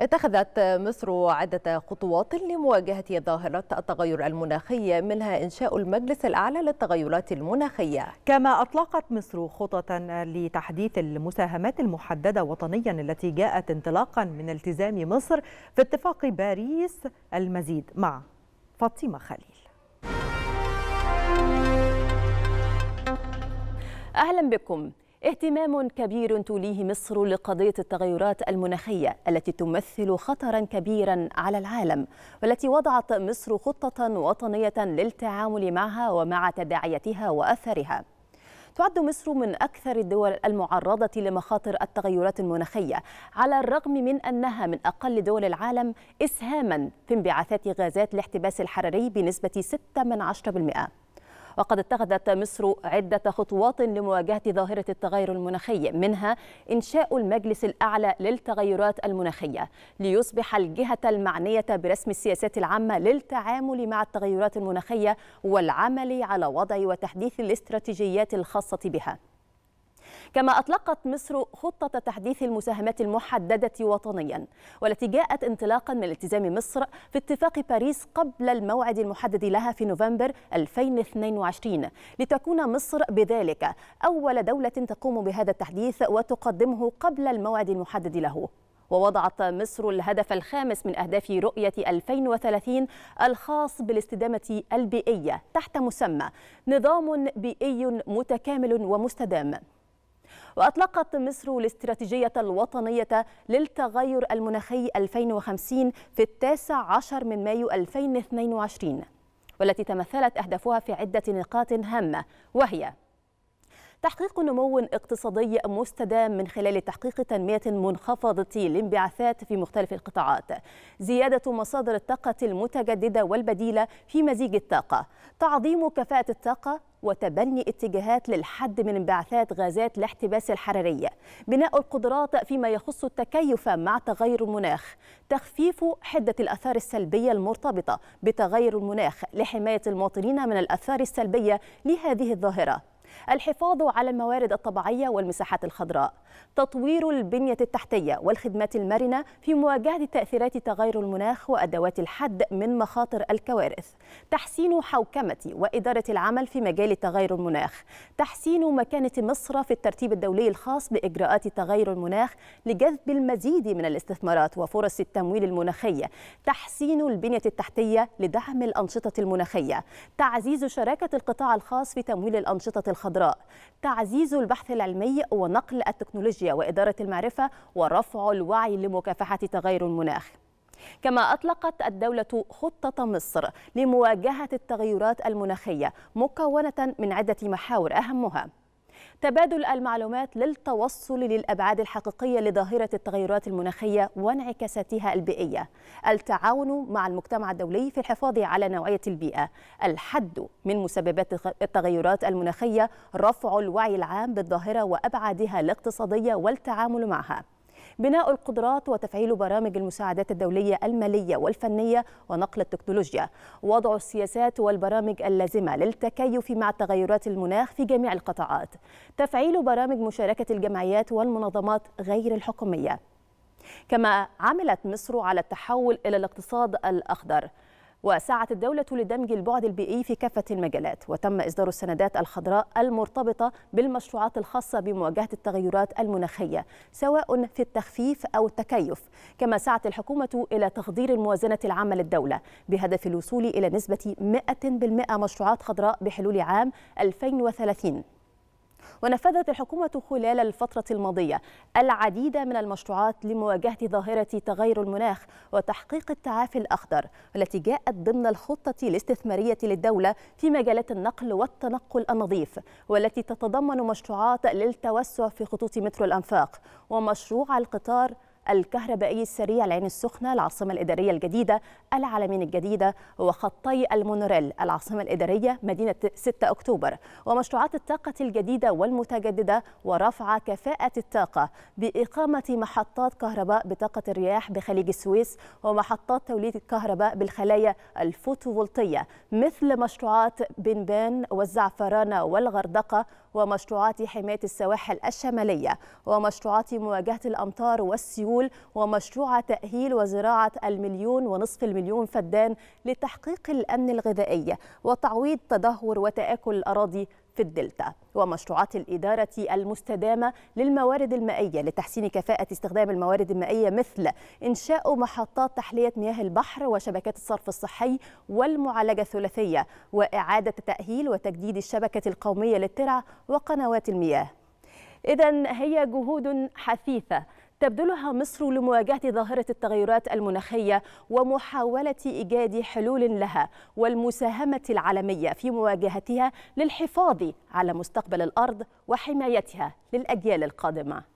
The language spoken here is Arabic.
اتخذت مصر عدة خطوات لمواجهة ظاهرة التغير المناخي منها إنشاء المجلس الأعلى للتغيرات المناخية كما أطلقت مصر خططا لتحديث المساهمات المحددة وطنيا التي جاءت انطلاقا من التزام مصر في اتفاق باريس المزيد مع فاطمة خليل أهلا بكم اهتمام كبير توليه مصر لقضية التغيرات المناخية التي تمثل خطرا كبيرا على العالم والتي وضعت مصر خطة وطنية للتعامل معها ومع تداعياتها وأثرها تعد مصر من أكثر الدول المعرضة لمخاطر التغيرات المناخية على الرغم من أنها من أقل دول العالم إسهاما في انبعاثات غازات الاحتباس الحراري بنسبة 6 من 10%. وقد اتخذت مصر عدة خطوات لمواجهة ظاهرة التغير المناخي منها إنشاء المجلس الأعلى للتغيرات المناخية ليصبح الجهة المعنية برسم السياسات العامة للتعامل مع التغيرات المناخية والعمل على وضع وتحديث الاستراتيجيات الخاصة بها كما أطلقت مصر خطة تحديث المساهمات المحددة وطنيا والتي جاءت انطلاقا من التزام مصر في اتفاق باريس قبل الموعد المحدد لها في نوفمبر 2022 لتكون مصر بذلك أول دولة تقوم بهذا التحديث وتقدمه قبل الموعد المحدد له ووضعت مصر الهدف الخامس من أهداف رؤية 2030 الخاص بالاستدامة البيئية تحت مسمى نظام بيئي متكامل ومستدام وأطلقت مصر الاستراتيجية الوطنية للتغير المناخي 2050 في التاسع عشر من مايو 2022 والتي تمثلت أهدافها في عدة نقاط هامة وهي تحقيق نمو اقتصادي مستدام من خلال تحقيق تنمية منخفضة الانبعاثات في مختلف القطاعات زيادة مصادر الطاقة المتجددة والبديلة في مزيج الطاقة تعظيم كفاءة الطاقة وتبني اتجاهات للحد من انبعاثات غازات الاحتباس الحراري بناء القدرات فيما يخص التكيف مع تغير المناخ تخفيف حدة الأثار السلبية المرتبطة بتغير المناخ لحماية المواطنين من الأثار السلبية لهذه الظاهرة الحفاظ على الموارد الطبيعية والمساحات الخضراء تطوير البنية التحتية والخدمات المرنة في مواجهة تأثيرات تغير المناخ وأدوات الحد من مخاطر الكوارث تحسين حوكمة وإدارة العمل في مجال تغير المناخ تحسين مكانة مصر في الترتيب الدولي الخاص بإجراءات تغير المناخ لجذب المزيد من الاستثمارات وفرص التمويل المناخية تحسين البنية التحتية لدعم الأنشطة المناخية تعزيز شراكة القطاع الخاص في تمويل الأنشطة الخاصة الخضراء تعزيز البحث العلمي ونقل التكنولوجيا وإدارة المعرفة ورفع الوعي لمكافحة تغير المناخ كما أطلقت الدولة خطة مصر لمواجهة التغيرات المناخية مكونة من عدة محاور أهمها تبادل المعلومات للتوصل للأبعاد الحقيقية لظاهرة التغيرات المناخية وانعكاساتها البيئية التعاون مع المجتمع الدولي في الحفاظ على نوعية البيئة الحد من مسببات التغيرات المناخية رفع الوعي العام بالظاهرة وأبعادها الاقتصادية والتعامل معها بناء القدرات وتفعيل برامج المساعدات الدولية المالية والفنية ونقل التكنولوجيا وضع السياسات والبرامج اللازمة للتكيف مع تغيرات المناخ في جميع القطاعات تفعيل برامج مشاركة الجمعيات والمنظمات غير الحكومية كما عملت مصر على التحول إلى الاقتصاد الأخضر وسعت الدولة لدمج البعد البيئي في كافة المجالات وتم إصدار السندات الخضراء المرتبطة بالمشروعات الخاصة بمواجهة التغيرات المناخية سواء في التخفيف أو التكيف كما سعت الحكومة إلى تخضير الموازنة العامة للدولة بهدف الوصول إلى نسبة 100% مشروعات خضراء بحلول عام 2030 ونفذت الحكومة خلال الفترة الماضية العديد من المشروعات لمواجهة ظاهرة تغير المناخ وتحقيق التعافي الأخضر والتي جاءت ضمن الخطة الاستثمارية للدولة في مجالات النقل والتنقل النظيف والتي تتضمن مشروعات للتوسع في خطوط مترو الأنفاق ومشروع القطار الكهربائي السريع العين السخنة العاصمة الإدارية الجديدة العالمين الجديدة وخطي المونوريل العاصمة الإدارية مدينة 6 أكتوبر ومشروعات الطاقة الجديدة والمتجددة ورفع كفاءة الطاقة بإقامة محطات كهرباء بطاقة الرياح بخليج السويس ومحطات توليد الكهرباء بالخلايا الفوتوفولتية مثل مشروعات بنبان والزعفرانة والغردقة ومشروعات حماية السواحل الشمالية ومشروعات مواجهة الأمطار والسيول ومشروع تأهيل وزراعة المليون ونصف المليون فدان لتحقيق الأمن الغذائي وتعويض تدهور وتآكل الأراضي في الدلتا ومشروعات الإدارة المستدامة للموارد المائية لتحسين كفاءة استخدام الموارد المائية مثل إنشاء محطات تحلية مياه البحر وشبكات الصرف الصحي والمعالجة الثلاثية وإعادة تأهيل وتجديد الشبكة القومية للترع وقنوات المياه إذا هي جهود حثيثة تبذلها مصر لمواجهة ظاهرة التغيرات المناخية ومحاولة إيجاد حلول لها والمساهمة العالمية في مواجهتها للحفاظ على مستقبل الأرض وحمايتها للأجيال القادمة